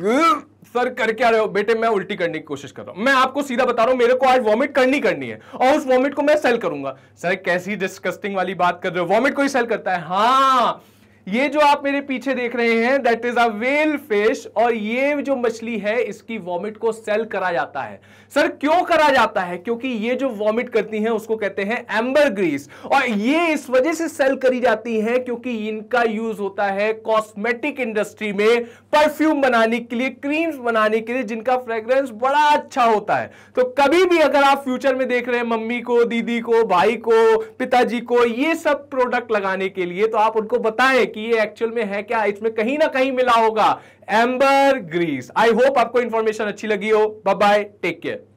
हम्म, sir कर क्या रहे हो बेटे मैं उल्टी करने की कोशिश कर रहा हूं मैं आपको सीधा बता रहा हूं मेरे को आज वॉमिट करनी करनी है और उस वॉमिट को मैं सेल करूंगा सर कैसी डिस्कस्टिंग वाली बात कर रहे हो वॉमिट को ही सेल करता है हाँ ये जो आप मेरे पीछे देख रहे हैं that is a whale fish और ये जो मछली है इसकी वॉमिट को सेल करा जाता है सर क्यों करा जाता है क्योंकि ये जो वॉमिट करती है उसको कहते हैं एम्बर ग्रीस और ये इस वजह से सेल करी जाती है क्योंकि इनका यूज होता है कॉस्मेटिक इंडस्ट्री में परफ्यूम बनाने के लिए क्रीम्स बनाने के लिए जिनका फ्रेग्रेंस बड़ा अच्छा होता है तो कभी भी अगर आप फ्यूचर में देख रहे हैं मम्मी को दीदी को भाई को पिताजी को ये सब प्रोडक्ट लगाने के लिए तो आप उनको बताएं कि ये एक्चुअल में है क्या इसमें कहीं ना कहीं मिला होगा एम्बर ग्रीस आई होप आपको इंफॉर्मेशन अच्छी लगी हो बाय टेक केयर